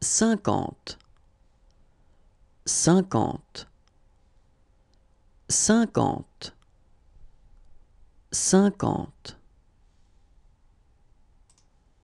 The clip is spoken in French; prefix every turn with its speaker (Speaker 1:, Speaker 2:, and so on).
Speaker 1: cinquante, cinquante, cinquante, cinquante.